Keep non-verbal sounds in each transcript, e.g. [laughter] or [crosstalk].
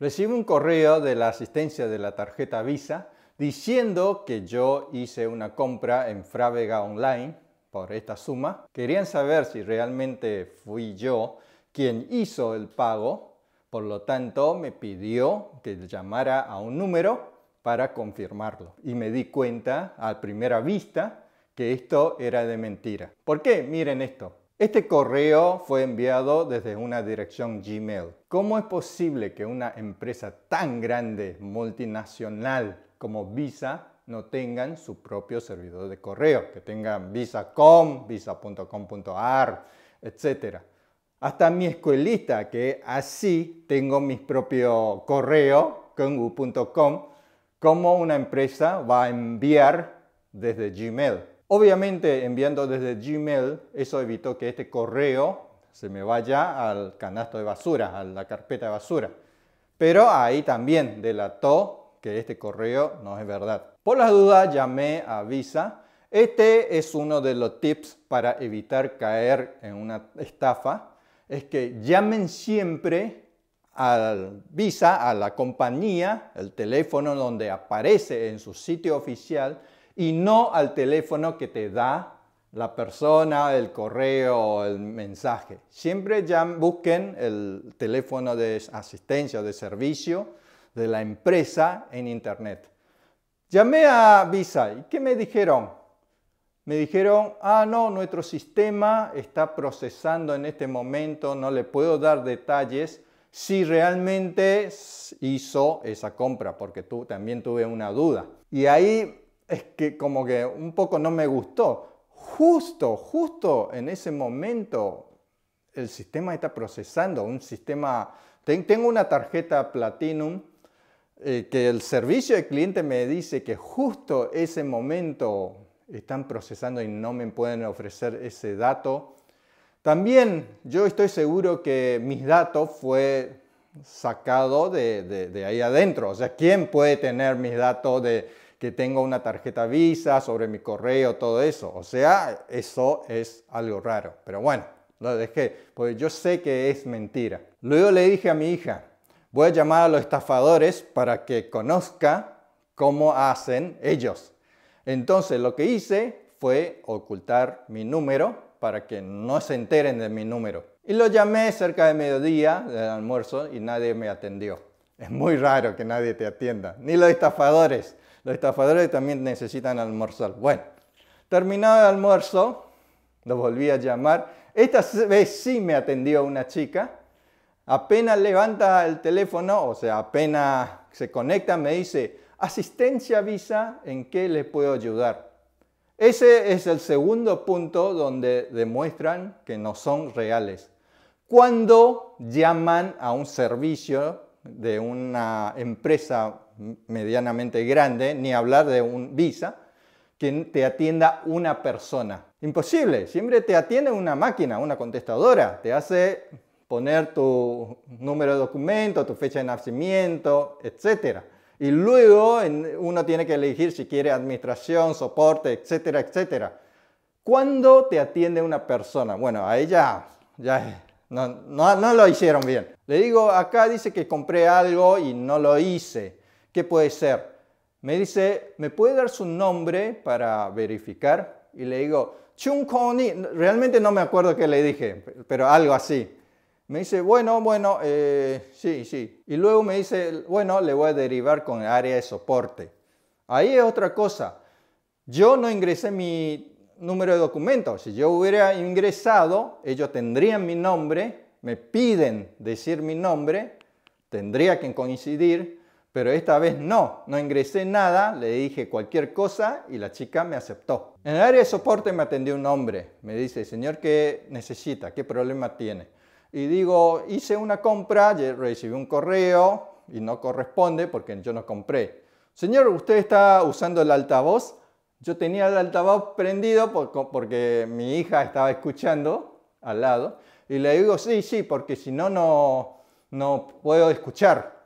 Recibo un correo de la asistencia de la tarjeta Visa diciendo que yo hice una compra en Frávega Online por esta suma. Querían saber si realmente fui yo quien hizo el pago. Por lo tanto, me pidió que llamara a un número para confirmarlo. Y me di cuenta a primera vista que esto era de mentira. ¿Por qué? Miren esto. Este correo fue enviado desde una dirección Gmail. ¿Cómo es posible que una empresa tan grande, multinacional como Visa, no tengan su propio servidor de correo? Que tengan visa.com, visa.com.ar, etc. Hasta mi escuelita, que así tengo mis propio correo, kengu.com, ¿cómo una empresa va a enviar desde Gmail? Obviamente enviando desde Gmail, eso evitó que este correo se me vaya al canasto de basura, a la carpeta de basura. Pero ahí también delató que este correo no es verdad. Por las dudas llamé a Visa. Este es uno de los tips para evitar caer en una estafa. Es que llamen siempre al Visa, a la compañía, el teléfono donde aparece en su sitio oficial y no al teléfono que te da la persona, el correo, el mensaje. Siempre ya busquen el teléfono de asistencia, o de servicio de la empresa en Internet. Llamé a Visa y ¿qué me dijeron? Me dijeron, ah, no, nuestro sistema está procesando en este momento, no le puedo dar detalles si realmente hizo esa compra, porque tú, también tuve una duda. Y ahí es que como que un poco no me gustó. Justo, justo en ese momento el sistema está procesando, un sistema... Tengo una tarjeta Platinum eh, que el servicio de cliente me dice que justo ese momento están procesando y no me pueden ofrecer ese dato. También yo estoy seguro que mis datos fue sacado de, de ahí adentro. O sea, ¿quién puede tener mis datos de, que tengo una tarjeta Visa, sobre mi correo, todo eso. O sea, eso es algo raro. Pero bueno, lo dejé, porque yo sé que es mentira. Luego le dije a mi hija, voy a llamar a los estafadores para que conozca cómo hacen ellos. Entonces lo que hice fue ocultar mi número para que no se enteren de mi número. Y lo llamé cerca de mediodía del almuerzo y nadie me atendió. Es muy raro que nadie te atienda, ni los estafadores. Los estafadores también necesitan almorzar. Bueno, terminado el almuerzo, lo volví a llamar. Esta vez sí me atendió una chica. Apenas levanta el teléfono, o sea, apenas se conecta, me dice, asistencia visa, ¿en qué le puedo ayudar? Ese es el segundo punto donde demuestran que no son reales. Cuando llaman a un servicio de una empresa medianamente grande, ni hablar de un Visa, que te atienda una persona. Imposible, siempre te atiende una máquina, una contestadora, te hace poner tu número de documento, tu fecha de nacimiento, etc. Y luego uno tiene que elegir si quiere administración, soporte, etcétera, etcétera. ¿Cuándo te atiende una persona? Bueno, ahí ya, ya no lo hicieron bien. Le digo, acá dice que compré algo y no lo hice. ¿Qué puede ser? Me dice, ¿me puede dar su nombre para verificar? Y le digo, Chung Koni, realmente no me acuerdo qué le dije, pero algo así. Me dice, bueno, bueno, eh, sí, sí. Y luego me dice, bueno, le voy a derivar con el área de soporte. Ahí es otra cosa. Yo no ingresé mi número de documento. Si yo hubiera ingresado, ellos tendrían mi nombre, me piden decir mi nombre, tendría que coincidir, pero esta vez no, no ingresé nada, le dije cualquier cosa y la chica me aceptó. En el área de soporte me atendió un hombre, me dice, señor, ¿qué necesita? ¿Qué problema tiene? Y digo, hice una compra, recibí un correo y no corresponde porque yo no compré. Señor, ¿usted está usando el altavoz? Yo tenía el altavoz prendido porque mi hija estaba escuchando al lado. Y le digo, sí, sí, porque si no, no, no puedo escuchar.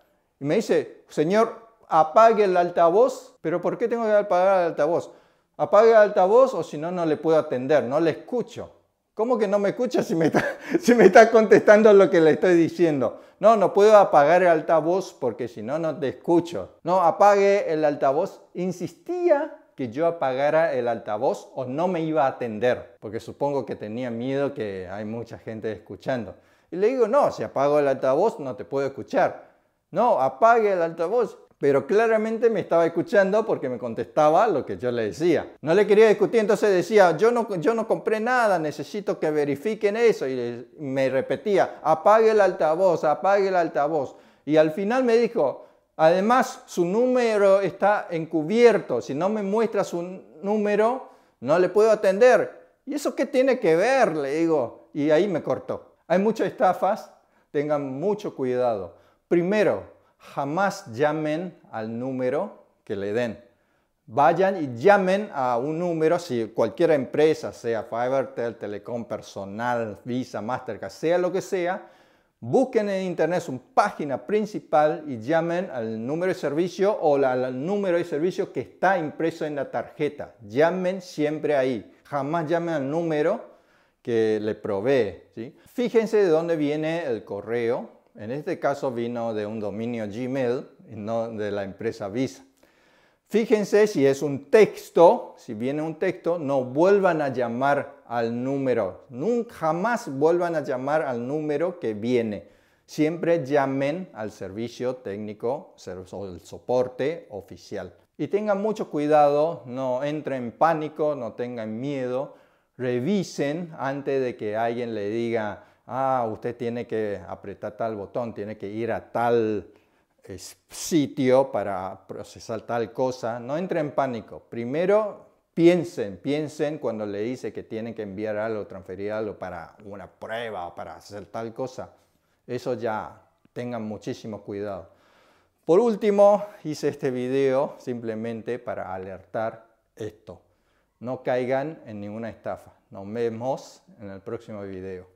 Y me dice, Señor, apague el altavoz. ¿Pero por qué tengo que apagar el altavoz? Apague el altavoz o si no, no le puedo atender, no le escucho. ¿Cómo que no me escucha si me, está, [laughs] si contestando lo que le estoy diciendo? No, no puedo apagar el altavoz porque si no, no te escucho. No, apague el altavoz. Insistía que yo apagara el altavoz o no me iba a atender, porque supongo que tenía miedo que hay mucha gente escuchando. Y le digo, no, si apago el altavoz no te puedo escuchar no, apague el altavoz. Pero claramente me estaba escuchando porque me contestaba lo que yo le decía. No le quería discutir, entonces decía, yo no, yo no compré nada, necesito que verifiquen eso. Y me repetía, apague el altavoz, apague el altavoz. Y al final me dijo, además su número está encubierto, si no me muestra su número, no le puedo atender. ¿Y eso qué tiene que ver? Le digo. Y ahí me cortó. Hay muchas estafas, tengan mucho cuidado. Primero, jamás llamen al número que le den. Vayan y llamen a un número, si cualquier empresa, sea Fiverr, Telecom, Personal, Visa, Mastercard, sea lo que sea, busquen en internet su página principal y llamen al número de servicio o al número de servicio que está impreso en la tarjeta. Llamen siempre ahí, jamás llamen al número que le provee. Fíjense de dónde viene el correo, en este caso vino de un dominio Gmail, no de la empresa Visa. Fíjense si es un texto, si viene un texto, no vuelvan a llamar al número. Nunca, jamás vuelvan a llamar al número que viene. Siempre llamen al servicio técnico o el soporte oficial. Y tengan mucho cuidado, no entren en pánico, no tengan miedo. Revisen antes de que alguien le diga, ah, usted tiene que apretar tal botón, tiene que ir a tal eh, sitio para procesar tal cosa. No entre en pánico. Primero piensen, piensen cuando le dice que tiene que enviar algo, transferir algo para una prueba o para hacer tal cosa. Eso ya, tengan muchísimo cuidado. Por último, hice este video simplemente para alertar esto. No caigan en ninguna estafa. Nos vemos en el próximo video.